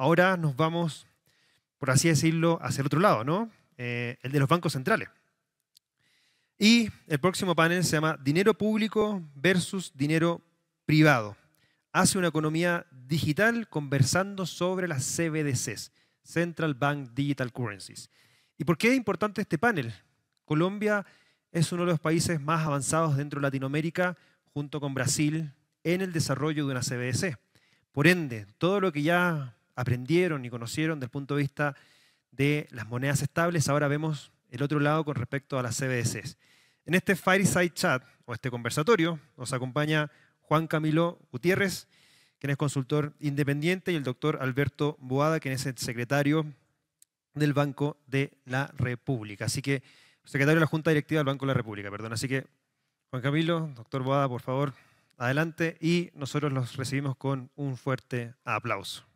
Ahora nos vamos, por así decirlo, hacia el otro lado, ¿no? Eh, el de los bancos centrales. Y el próximo panel se llama Dinero público versus dinero privado. Hace una economía digital conversando sobre las CBDCs, Central Bank Digital Currencies. ¿Y por qué es importante este panel? Colombia es uno de los países más avanzados dentro de Latinoamérica, junto con Brasil, en el desarrollo de una CBDC. Por ende, todo lo que ya aprendieron y conocieron desde el punto de vista de las monedas estables, ahora vemos el otro lado con respecto a las CBDCs. En este Fireside Chat, o este conversatorio, nos acompaña Juan Camilo Gutiérrez, quien es consultor independiente, y el doctor Alberto Boada, quien es el secretario del Banco de la República. Así que, secretario de la Junta Directiva del Banco de la República, perdón. Así que, Juan Camilo, doctor Boada, por favor, adelante y nosotros los recibimos con un fuerte aplauso.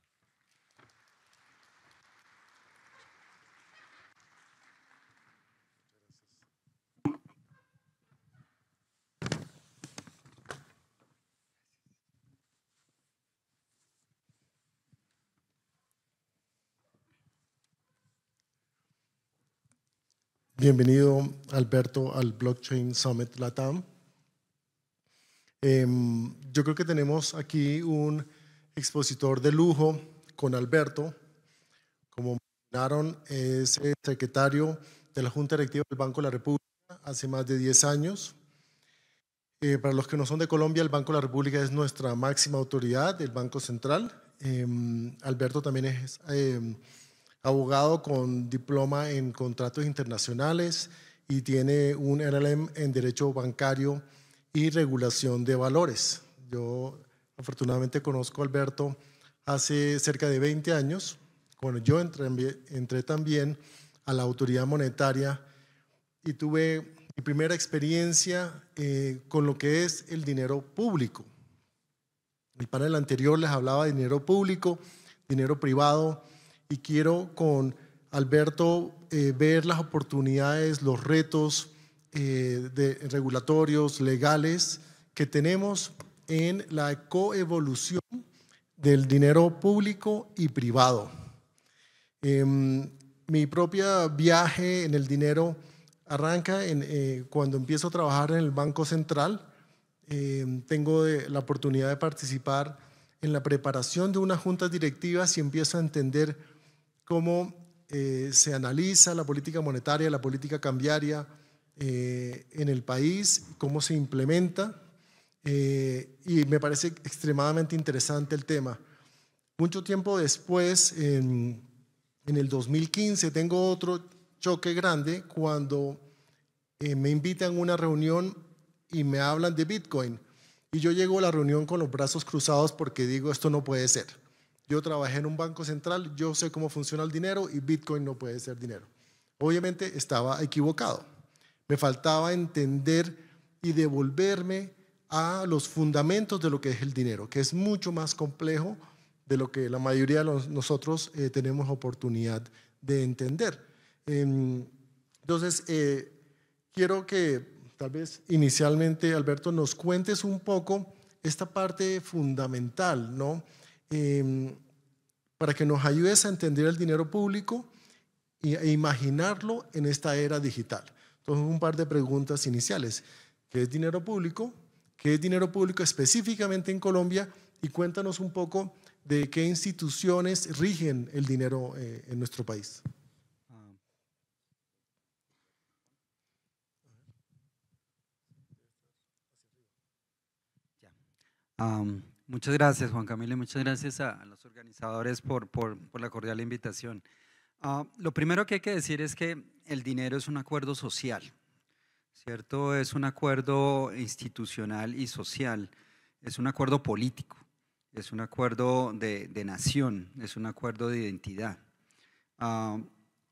Bienvenido, Alberto, al Blockchain Summit LATAM. Em, yo creo que tenemos aquí un expositor de lujo con Alberto. Como mencionaron, es eh, secretario de la Junta Directiva del Banco de la República hace más de 10 años. Eh, para los que no son de Colombia, el Banco de la República es nuestra máxima autoridad, el Banco Central. Em, Alberto también es em, abogado con diploma en contratos internacionales y tiene un LLM en Derecho Bancario y Regulación de Valores. Yo afortunadamente conozco a Alberto hace cerca de 20 años, cuando yo entré, también a la autoridad monetaria y tuve mi primera experiencia eh, con lo que es el dinero público. El panel anterior les hablaba de dinero público, dinero privado, y quiero con Alberto eh, ver las oportunidades, los retos eh, de, regulatorios, legales que tenemos en la coevolución del dinero público y privado. Em, mi propio viaje en el dinero arranca en, eh, cuando empiezo a trabajar en el Banco Central. Em, tengo la oportunidad de participar en la preparación de unas juntas directivas y empiezo a entender cómo eh, se analiza la política monetaria, la política cambiaria eh, en el país, cómo se implementa. Eh, y me parece extremadamente interesante el tema. Mucho tiempo después, en, en el 2015, tengo otro choque grande cuando me invitan a una reunión y me hablan de Bitcoin. Y yo llego a la reunión con los brazos cruzados porque digo, esto no puede ser yo trabajé en un banco central, yo sé cómo funciona el dinero y Bitcoin no puede ser dinero. Obviamente estaba equivocado. Me faltaba entender y devolverme a los fundamentos de lo que es el dinero, que es mucho más complejo de lo que la mayoría de nosotros eh, tenemos oportunidad de entender. Em, entonces, eh, quiero que tal vez inicialmente, Alberto, nos cuentes un poco esta parte fundamental, ¿no? Em, para que nos ayudes a entender el dinero público e imaginarlo en esta era digital. Entonces, un par de preguntas iniciales. ¿Qué es dinero público? ¿Qué es dinero público específicamente en Colombia? Y cuéntanos un poco de qué instituciones rigen el dinero eh, en nuestro país. Ah. Muchas gracias, Juan Camilo, y muchas gracias a los organizadores por, por, la cordial invitación. Ah, lo primero que hay que decir es que el dinero es un acuerdo social, ¿cierto? Es un acuerdo institucional y social, es un acuerdo político, es un acuerdo de, de nación, es un acuerdo de identidad. Ah,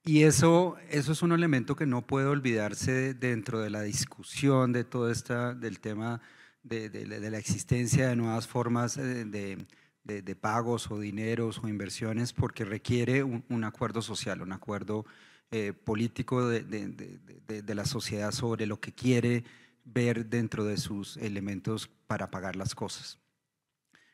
y eso, eso es un elemento que no puede olvidarse dentro de la discusión de todo esta, del tema de, la existencia de nuevas formas eh, de, pagos o dineros o inversiones porque requiere un, acuerdo social, un acuerdo eh, político de la sociedad sobre lo que quiere ver dentro de sus elementos para pagar las cosas.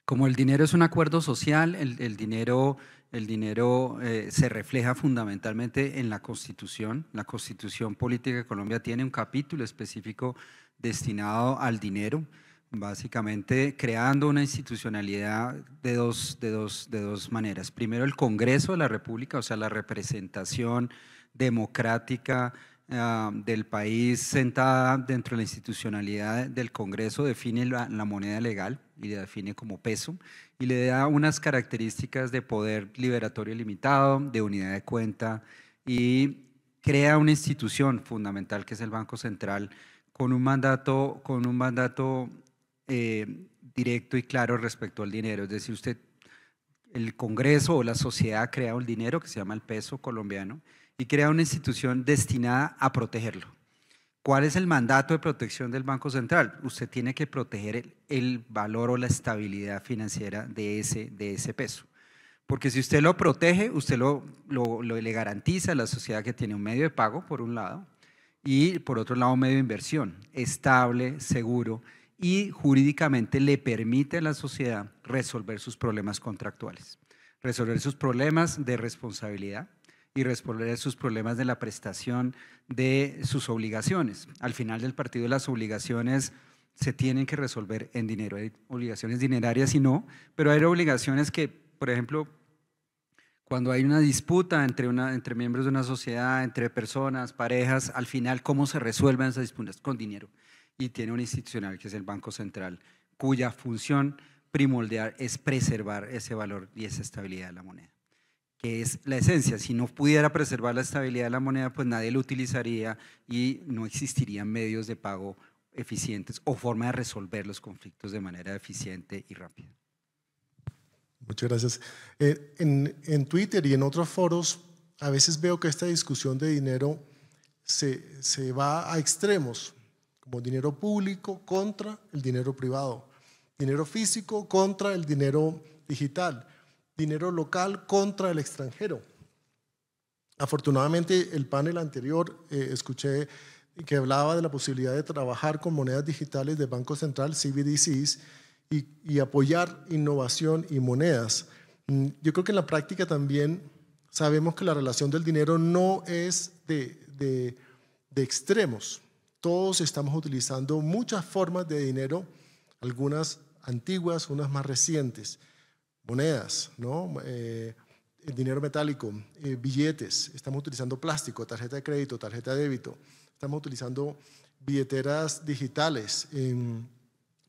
Como el dinero es un acuerdo social, el, dinero, el dinero eh, se refleja fundamentalmente en la Constitución. La Constitución Política de Colombia tiene un capítulo específico destinado al dinero, básicamente creando una institucionalidad de dos, de dos, de dos maneras. Primero, el Congreso de la República, o sea, la representación democrática Ah, del país sentada dentro de la institucionalidad del Congreso define la, moneda legal y le define como peso y le da unas características de poder liberatorio limitado, de unidad de cuenta y crea una institución fundamental que es el Banco Central con un mandato, con un mandato eh, directo y claro respecto al dinero. Es decir, usted, el Congreso o la sociedad ha creado el dinero que se llama el peso colombiano y crea una institución destinada a protegerlo. ¿Cuál es el mandato de protección del Banco Central? Usted tiene que proteger el, valor o la estabilidad financiera de ese, de ese peso. Porque si usted lo protege, usted lo, lo, le garantiza a la sociedad que tiene un medio de pago, por un lado, y por otro lado, medio de inversión estable, seguro y jurídicamente le permite a la sociedad resolver sus problemas contractuales, resolver sus problemas de responsabilidad y resolver sus problemas de la prestación de sus obligaciones. Al final del partido las obligaciones se tienen que resolver en dinero. Hay obligaciones dinerarias y no, pero hay obligaciones que, por ejemplo, cuando hay una disputa entre, una, entre miembros de una sociedad, entre personas, parejas, al final, ¿cómo se resuelven esas disputas? Con dinero. Y tiene un institucional que es el Banco Central, cuya función primordial es preservar ese valor y esa estabilidad de la moneda que es la esencia. Si no pudiera preservar la estabilidad de la moneda, pues nadie lo utilizaría y no existirían medios de pago eficientes o forma de resolver los conflictos de manera eficiente y rápida. Muchas gracias. Eh, en, Twitter y en otros foros, a veces veo que esta discusión de dinero se, se va a extremos, como dinero público contra el dinero privado, dinero físico contra el dinero digital dinero local contra el extranjero. Afortunadamente, el panel anterior eh, escuché que hablaba de la posibilidad de trabajar con monedas digitales de Banco Central, CBDCs, y, apoyar innovación y monedas. Mm, yo creo que en la práctica también sabemos que la relación del dinero no es de extremos. Todos estamos utilizando muchas formas de dinero, algunas antiguas, unas más recientes monedas, ¿no? Eh, dinero metálico, eh, billetes, estamos utilizando plástico, tarjeta de crédito, tarjeta de débito, estamos utilizando billeteras digitales, em,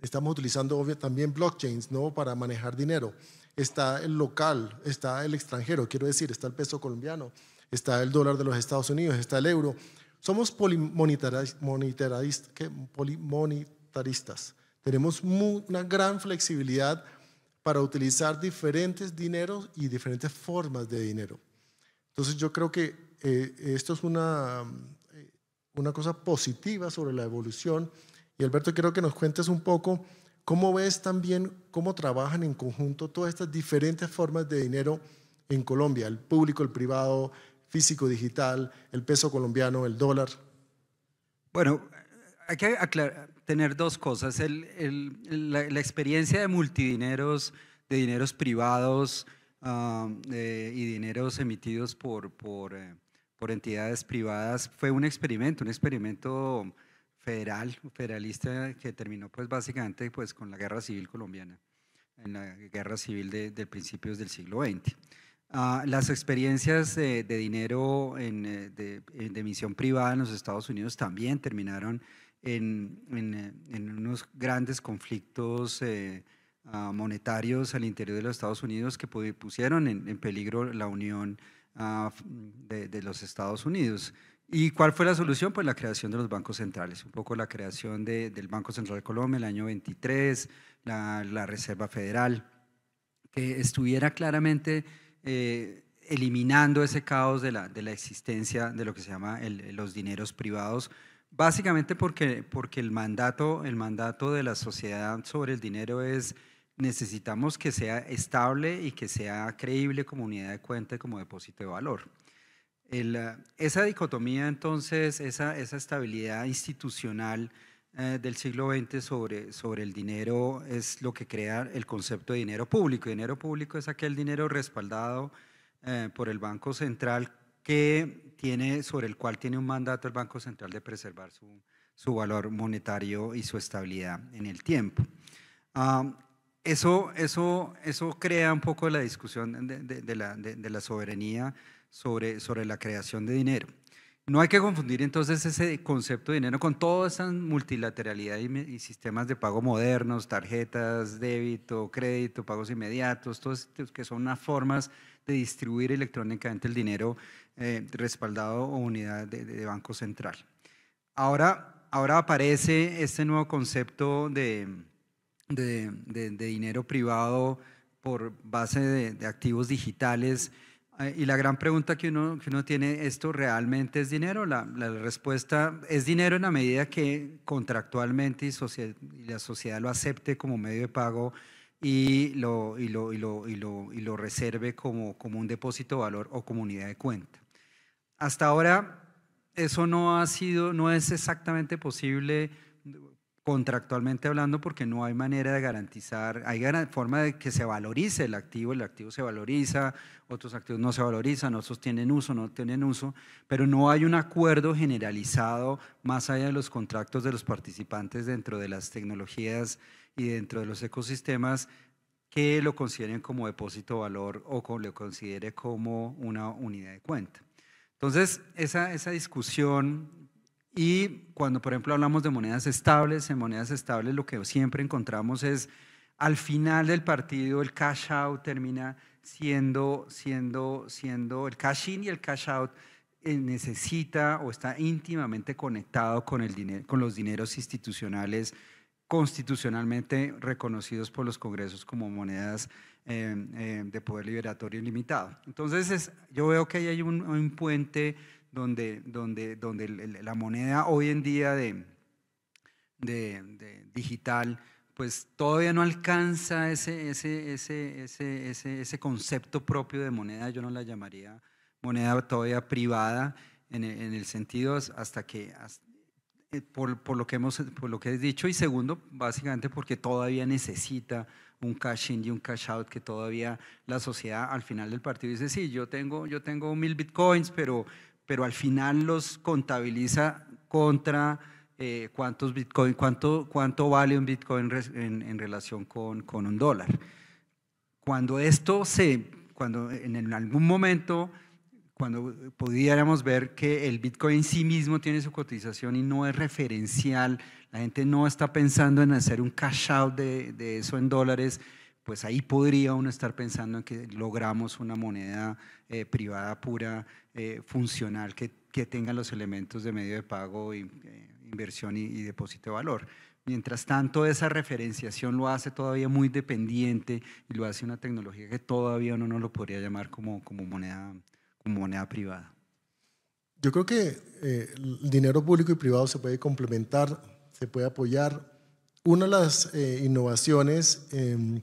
estamos utilizando también blockchains ¿no? para manejar dinero, está el local, está el extranjero, quiero decir, está el peso colombiano, está el dólar de los Estados Unidos, está el euro. Somos polimonitaristas, tenemos una gran flexibilidad para utilizar diferentes dineros y diferentes formas de dinero. Entonces yo creo que eh, esto es una, eh, una cosa positiva sobre la evolución. Y Alberto, quiero que nos cuentes un poco cómo ves también cómo trabajan en conjunto todas estas diferentes formas de dinero en Colombia, el público, el privado, físico, digital, el peso colombiano, el dólar. Bueno, hay que aclarar, tener dos cosas, la, experiencia de multidineros, de dineros privados um, y dineros emitidos por, por, eh, por, entidades privadas fue un experimento, un experimento federal, federalista que terminó pues básicamente pues con la guerra civil colombiana, en la guerra civil de, principios del siglo XX. Ah, las experiencias de, dinero en, eh, de, de emisión privada en los Estados Unidos también terminaron eh, en, unos grandes conflictos eh, ah, monetarios al interior de los Estados Unidos que pusieron en, peligro la unión ah, de, los Estados Unidos. ¿Y cuál fue la solución? Pues la creación de los bancos centrales, un poco la creación del Banco Central de Colombia en el año 23, la, Reserva Federal, que estuviera claramente eh, eliminando ese caos de la, de la, existencia de lo que se llama los dineros privados Básicamente porque, porque el, mandato, el mandato de la sociedad sobre el dinero es necesitamos que sea estable y que sea creíble como unidad de cuenta y como depósito de valor. Eh, esa dicotomía entonces, esa, esa estabilidad institucional eh, del siglo XX sobre, sobre el dinero es lo que crea el concepto de dinero público. Dinero público es aquel dinero respaldado eh, por el Banco Central que tiene, sobre el cual tiene un mandato el Banco Central de preservar su, su valor monetario y su estabilidad en el tiempo. Ah, eso, eso, eso crea un poco la discusión de, la, de la, soberanía sobre, sobre la creación de dinero. No hay que confundir entonces ese concepto de dinero con toda esa multilateralidad y, sistemas de pago modernos, tarjetas, débito, crédito, pagos inmediatos, todos que son unas formas de distribuir electrónicamente el dinero eh, respaldado o unidad de, Banco Central. Ahora, ahora aparece este nuevo concepto de, de dinero privado por base de activos digitales eh, y la gran pregunta que uno, que uno tiene, ¿esto realmente es dinero? La, respuesta es dinero en la medida que contractualmente y, la sociedad lo acepte como medio de pago y lo, y lo, y lo, reserve como, como un depósito de valor o como unidad de cuenta. Hasta ahora eso no ha sido, no es exactamente posible contractualmente hablando, porque no hay manera de garantizar, hay forma de que se valorice el activo, el activo se valoriza, otros activos no se valorizan, otros tienen uso, no tienen uso, pero no hay un acuerdo generalizado más allá de los contratos de los participantes dentro de las tecnologías y dentro de los ecosistemas que lo consideren como depósito de valor o lo considere como una unidad de cuenta. Entonces, esa, esa discusión y cuando, por ejemplo, hablamos de monedas estables, en monedas estables lo que siempre encontramos es al final del partido el cash out termina siendo, siendo, siendo el cash in y el cash out eh, necesita o está íntimamente conectado con, el dinero, con los dineros institucionales constitucionalmente reconocidos por los congresos como monedas eh, eh, de poder liberatorio ilimitado. Entonces, yo veo que ahí hay un, un puente donde, donde, donde la moneda hoy en día de, de, digital, pues todavía no alcanza ese, ese, ese, ese, concepto propio de moneda, yo no la llamaría moneda todavía privada, en el, sentido hasta que, eh, por, por, lo que hemos, por lo que he dicho, y segundo, básicamente porque todavía necesita un cash in y un cash out que todavía la sociedad al final del partido dice, sí, yo tengo, yo tengo mil bitcoins, pero pero al final los contabiliza contra eh, cuántos Bitcoin, cuánto, cuánto vale un Bitcoin en, en relación con, con, un dólar. Cuando esto se, cuando en algún momento, cuando pudiéramos ver que el Bitcoin en sí mismo tiene su cotización y no es referencial, la gente no está pensando en hacer un cash out de, de eso en dólares, pues ahí podría uno estar pensando en que logramos una moneda eh, privada pura, eh, funcional, que, que, tenga los elementos de medio de pago, eh, inversión y, depósito de valor. Mientras tanto, esa referenciación lo hace todavía muy dependiente y lo hace una tecnología que todavía uno no lo podría llamar como, como, moneda, como moneda privada. Yo creo que el dinero público y privado se puede complementar, se puede apoyar. Una de las innovaciones em,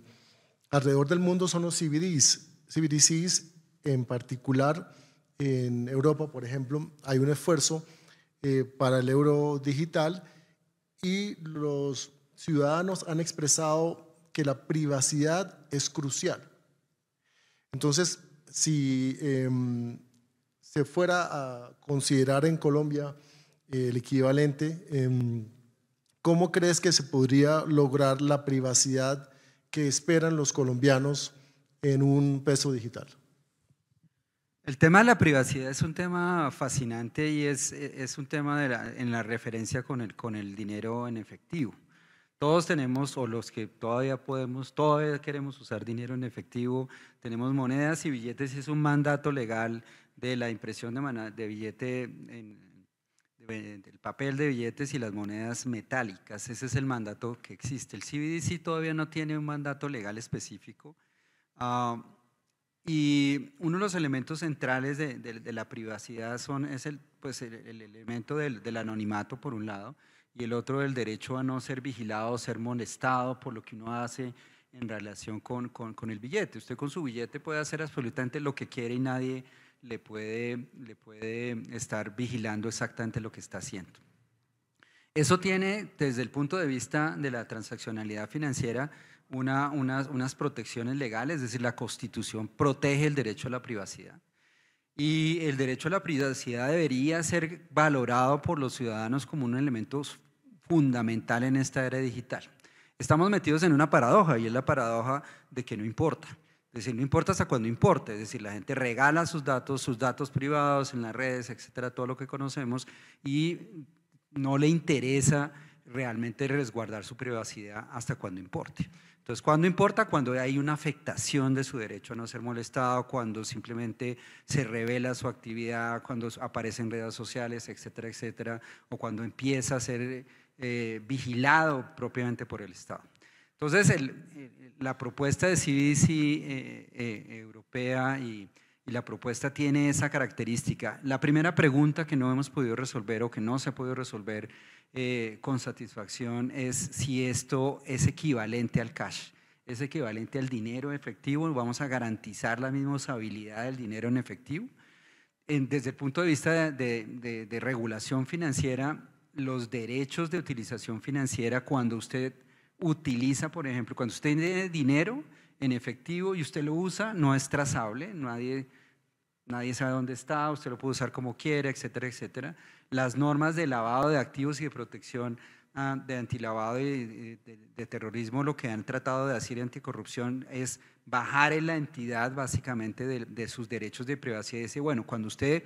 Alrededor del mundo son los CBDs. CBDCs en particular en Europa, por ejemplo, hay un esfuerzo eh, para el euro digital y los ciudadanos han expresado que la privacidad es crucial. Entonces, si em, se fuera a considerar en Colombia eh, el equivalente, em, ¿cómo crees que se podría lograr la privacidad que esperan los colombianos en un peso digital. El tema de la privacidad es un tema fascinante y es, es un tema de la, en la referencia con el, con el dinero en efectivo. Todos tenemos, o los que todavía podemos, todavía queremos usar dinero en efectivo, tenemos monedas y billetes, es un mandato legal de la impresión de, de billete en, el papel de billetes y las monedas metálicas. Ese es el mandato que existe. El CBDC todavía no tiene un mandato legal específico. Ah, y uno de los elementos centrales de, la privacidad son, es el, pues el, elemento del, anonimato, por un lado, y el otro el derecho a no ser vigilado, ser molestado por lo que uno hace en relación con, con, con el billete. Usted con su billete puede hacer absolutamente lo que quiere y nadie le puede, le puede estar vigilando exactamente lo que está haciendo. Eso tiene, desde el punto de vista de la transaccionalidad financiera, una, unas, unas protecciones legales, es decir, la Constitución protege el derecho a la privacidad. Y el derecho a la privacidad debería ser valorado por los ciudadanos como un elemento fundamental en esta era digital. Estamos metidos en una paradoja y es la paradoja de que no importa. Es decir, no importa hasta cuándo importe, es decir, la gente regala sus datos, sus datos privados en las redes, etcétera, todo lo que conocemos, y no le interesa realmente resguardar su privacidad hasta cuando importe. Entonces, ¿cuándo importa? Cuando hay una afectación de su derecho a no ser molestado, cuando simplemente se revela su actividad, cuando aparece en redes sociales, etcétera, etcétera, o cuando empieza a ser eh, vigilado propiamente por el Estado. Entonces, el, la propuesta de CBDC eh, eh, europea y, la propuesta tiene esa característica. La primera pregunta que no hemos podido resolver o que no se ha podido resolver eh, con satisfacción es si esto es equivalente al cash, es equivalente al dinero efectivo, vamos a garantizar la misma usabilidad del dinero en efectivo. desde el punto de vista de regulación financiera, los derechos de utilización financiera cuando usted utiliza, por ejemplo, cuando usted tiene dinero en efectivo y usted lo usa, no es trazable, nadie, nadie sabe dónde está, usted lo puede usar como quiera, etcétera, etcétera. Las normas de lavado de activos y de protección ah, de antilavado y de, terrorismo, lo que han tratado de hacer anticorrupción es bajar en la entidad básicamente de, sus derechos de privacidad. decir, bueno, cuando usted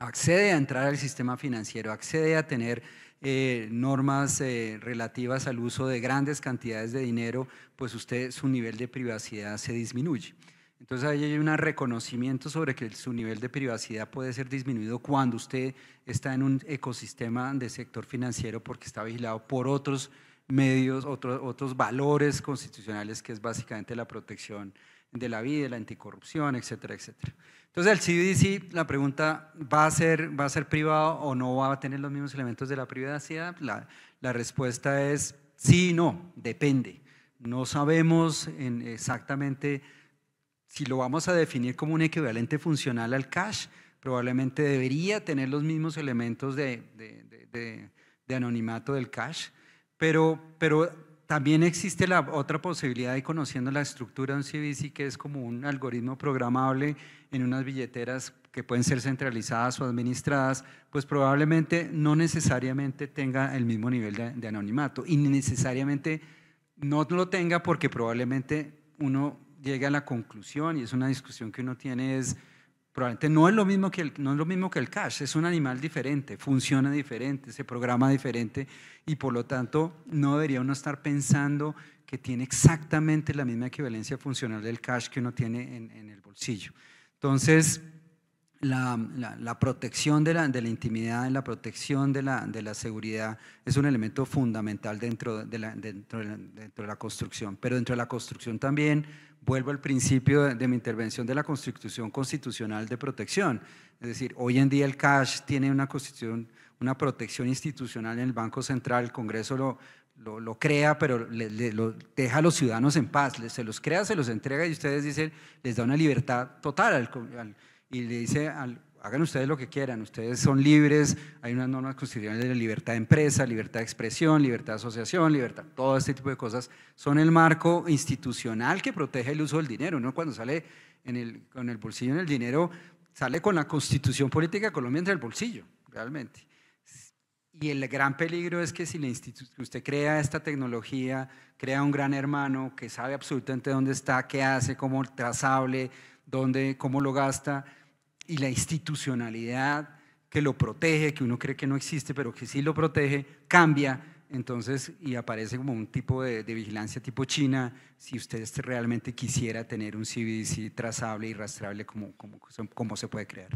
accede a entrar al sistema financiero, accede a tener eh, normas eh, relativas al uso de grandes cantidades de dinero, pues usted su nivel de privacidad se disminuye. Entonces ahí hay un reconocimiento sobre que su nivel de privacidad puede ser disminuido cuando usted está en un ecosistema de sector financiero porque está vigilado por otros medios, otros, otros valores constitucionales que es básicamente la protección de la vida, la anticorrupción, etcétera, etcétera. Entonces, el CBDC, la pregunta, ¿va a ser, va a ser privado o no va a tener los mismos elementos de la privacidad? La, respuesta es sí y no, depende. No sabemos exactamente si lo vamos a definir como un equivalente funcional al cash, probablemente debería tener los mismos elementos de, anonimato del cash, pero, pero también existe la otra posibilidad de conociendo la estructura de un CVC que es como un algoritmo programable en unas billeteras que pueden ser centralizadas o administradas, pues probablemente no necesariamente tenga el mismo nivel de, de anonimato y necesariamente no lo tenga porque probablemente uno llegue a la conclusión, y es una discusión que uno tiene, es Probablemente no es, lo mismo que el, no es lo mismo que el cash, es un animal diferente, funciona diferente, se programa diferente y por lo tanto no debería uno estar pensando que tiene exactamente la misma equivalencia funcional del cash que uno tiene en, el bolsillo. Entonces, la, protección de la, de la intimidad, la protección de la, de la seguridad es un elemento fundamental dentro de, dentro, dentro de la construcción. Pero dentro de la construcción también vuelvo al principio de, mi intervención de la Constitución Constitucional de Protección. Es decir, hoy en día el cash tiene una constitución, una protección institucional en el Banco Central, el Congreso lo, lo, crea, pero lo deja a los ciudadanos en paz, se los crea, se los entrega y ustedes dicen, les da una libertad total al, y le dice al, hagan ustedes lo que quieran, ustedes son libres, hay unas normas constitucionales de libertad de empresa, libertad de expresión, libertad de asociación, libertad, todo este tipo de cosas son el marco institucional que protege el uso del dinero. no cuando sale en el, con el bolsillo en el dinero, sale con la constitución política de Colombia entre el bolsillo, realmente. Y el gran peligro es que si usted crea esta tecnología, crea un gran hermano que sabe absolutamente dónde está, qué hace, cómo trazable, dónde, cómo lo gasta, y la institucionalidad que lo protege, que uno cree que no existe, pero que sí lo protege, cambia. Entonces, y aparece como un tipo de, vigilancia tipo China, si usted este realmente quisiera tener un CBDC trazable y rastreable, como, como, se puede crear.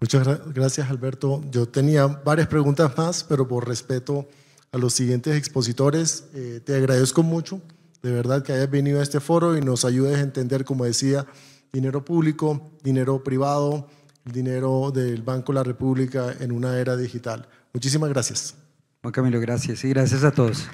Muchas gracias, Alberto. Yo tenía varias preguntas más, pero por respeto a los siguientes expositores, eh, te agradezco mucho, de verdad, que hayas venido a este foro y nos ayudes a entender, como decía, dinero público, dinero privado, el dinero del Banco de la República en una era digital. Muchísimas gracias. Juan Camilo, gracias y gracias a todos.